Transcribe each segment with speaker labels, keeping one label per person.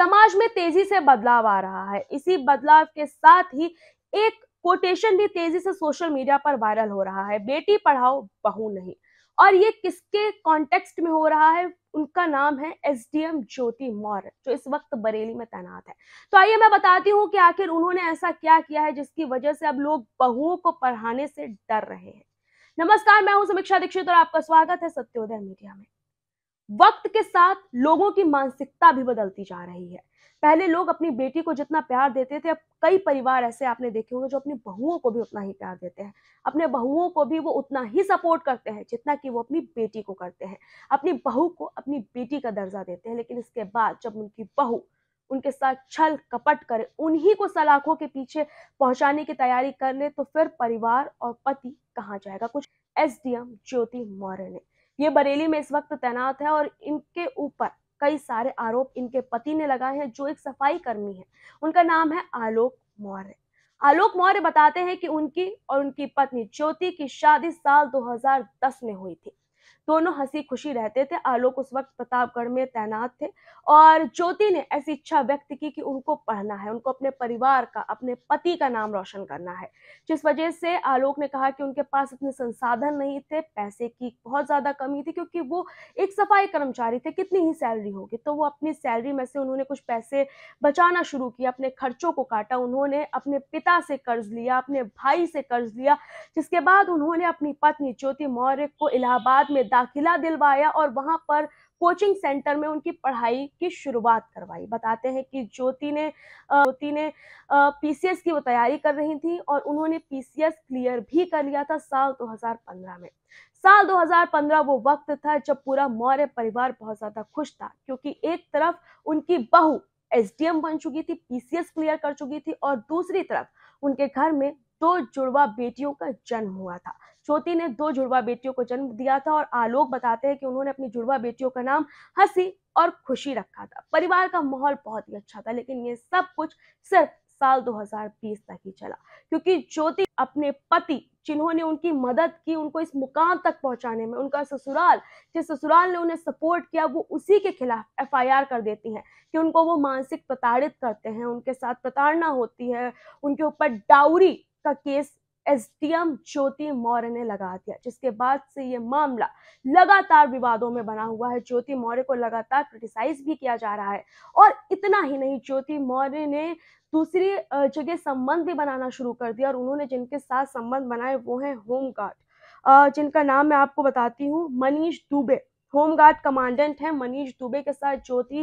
Speaker 1: समाज में तेजी से बदलाव आ रहा है इसी बदलाव के साथ ही एक कोटेशन भी तेजी से सोशल मीडिया पर वायरल हो रहा है बेटी पढ़ाओ बहू नहीं और ये किसके कॉन्टेक्स्ट में हो रहा है उनका नाम है एसडीएम ज्योति मौर्य जो इस वक्त बरेली में तैनात है तो आइए मैं बताती हूँ कि आखिर उन्होंने ऐसा क्या किया है जिसकी वजह से अब लोग बहुओं को पढ़ाने से डर रहे हैं नमस्कार मैं हूँ समीक्षा दीक्षित और आपका स्वागत है सत्योदय मीडिया में वक्त के साथ लोगों की मानसिकता भी बदलती जा रही है पहले लोग अपनी बेटी को जितना प्यार देते थे अब कई परिवार ऐसे आपने देखे होंगे जो अपनी बहुओं को भी उतना ही प्यार देते हैं अपने बहुओं को भी वो उतना ही सपोर्ट करते हैं जितना कि वो अपनी बेटी को करते हैं अपनी बहू को अपनी बेटी का दर्जा देते हैं लेकिन इसके बाद जब उनकी बहू उनके साथ छल कपट करे उन्हीं को सलाखों के पीछे पहुंचाने की तैयारी कर ले तो फिर परिवार और पति कहाँ जाएगा कुछ एस ज्योति मौर्य ने ये बरेली में इस वक्त तैनात है और इनके ऊपर कई सारे आरोप इनके पति ने लगाए हैं जो एक सफाई कर्मी है उनका नाम है आलोक मौर्य आलोक मौर्य बताते हैं कि उनकी और उनकी पत्नी ज्योति की शादी साल 2010 में हुई थी दोनों हंसी खुशी रहते थे आलोक उस वक्त प्रतापगढ़ में तैनात थे और ज्योति ने ऐसी इच्छा व्यक्त की कि उनको पढ़ना है उनको अपने परिवार का अपने पति का नाम रोशन करना है जिस वजह से आलोक ने कहा कि उनके पास इतने संसाधन नहीं थे पैसे की बहुत ज़्यादा कमी थी क्योंकि वो एक सफाई कर्मचारी थे कितनी ही सैलरी होगी तो वो अपनी सैलरी में से उन्होंने कुछ पैसे बचाना शुरू किया अपने खर्चों को काटा उन्होंने अपने पिता से कर्ज लिया अपने भाई से कर्ज लिया जिसके बाद उन्होंने अपनी पत्नी ज्योति मौर्य को इलाहाबाद में दाखिला दिलवाया और वहां पर कोचिंग सेंटर में उनकी पढ़ाई की शुरुआत करवाई बताते हैं कि ज्योति ने ज्योति ने पीसीएस की वो तैयारी कर रही थी और उन्होंने पीसीएस क्लियर भी कर लिया था साल 2015 में साल 2015 वो वक्त था जब पूरा मौर्य परिवार बहुत ज्यादा खुश था क्योंकि एक तरफ उनकी बहू एसडीएम बन चुकी थी पीसीएस क्लियर कर चुकी थी और दूसरी तरफ उनके घर में दो जुड़वा बेटियों का जन्म हुआ था ज्योति ने दो जुड़वा बेटियों को जन्म दिया था और आलोक बताते हैं कि उन्होंने अपनी जुड़वा बेटियों का नाम हंसी और खुशी रखा था परिवार का माहौल बहुत ही अच्छा था लेकिन ये सब कुछ सिर्फ साल 2020 तक ही चला क्योंकि ज्योति अपने पति जिन्होंने उनकी मदद की उनको इस मुकाम तक पहुंचाने में उनका ससुराल जिस ससुराल ने उन्हें सपोर्ट किया वो उसी के खिलाफ एफआईआर कर देती हैं कि उनको वो मानसिक प्रताड़ित करते हैं उनके साथ प्रताड़ना होती है उनके ऊपर डाउरी का केस एसडीएम ज्योति मौर्य ने लगा दिया जिसके बाद से ये मामला लगातार विवादों में बना हुआ है ज्योति मौर्य को लगातार क्रिटिसाइज भी किया जा रहा है और इतना ही नहीं ज्योति मौर्य ने दूसरी जगह संबंध भी बनाना शुरू कर दिया और उन्होंने जिनके साथ संबंध बनाए वो हैं होमगार्ड जिनका नाम मैं आपको बताती हूँ मनीष दुबे होमगार्ड कमांडेंट हैं मनीष दुबे के साथ ज्योति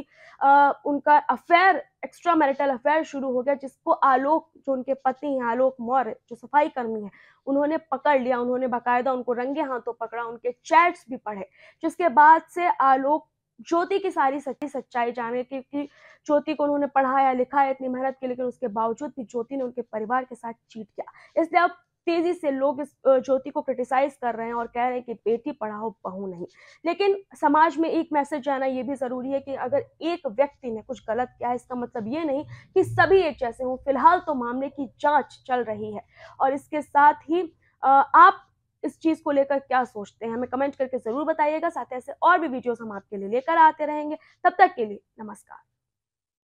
Speaker 1: उनका अफेयर एक्स्ट्रा मैरिटल अफेयर शुरू हो गया जिसको आलोक जो उनके पति हैं आलोक मौर्य जो सफाई कर्मी हैं उन्होंने पकड़ लिया उन्होंने बाकायदा उनको रंगे हाथों पकड़ा उनके चैट्स भी पढ़े जिसके बाद से आलोक ज्योति की सारी सच्ची सच्चाई जाने की कि ज्योति को उन्होंने पढ़ाया लिखाया इतनी मेहनत की लेकिन उसके बावजूद भी ज्योति ने उनके परिवार के साथ चीट किया इसलिए अब तेजी से लोग इस ज्योति को क्रिटिसाइज कर रहे हैं और कह रहे हैं कि बेटी पढ़ाओ बहू नहीं लेकिन समाज में एक मैसेज जाना ये भी ज़रूरी है कि अगर एक व्यक्ति ने कुछ गलत किया है इसका मतलब ये नहीं कि सभी एक जैसे हों फिलहाल तो मामले की जाँच चल रही है और इसके साथ ही आप इस चीज़ को लेकर क्या सोचते हैं हमें कमेंट करके ज़रूर बताइएगा साथ ऐसे और भी वीडियोस हम आपके लिए लेकर आते रहेंगे तब तक के लिए नमस्कार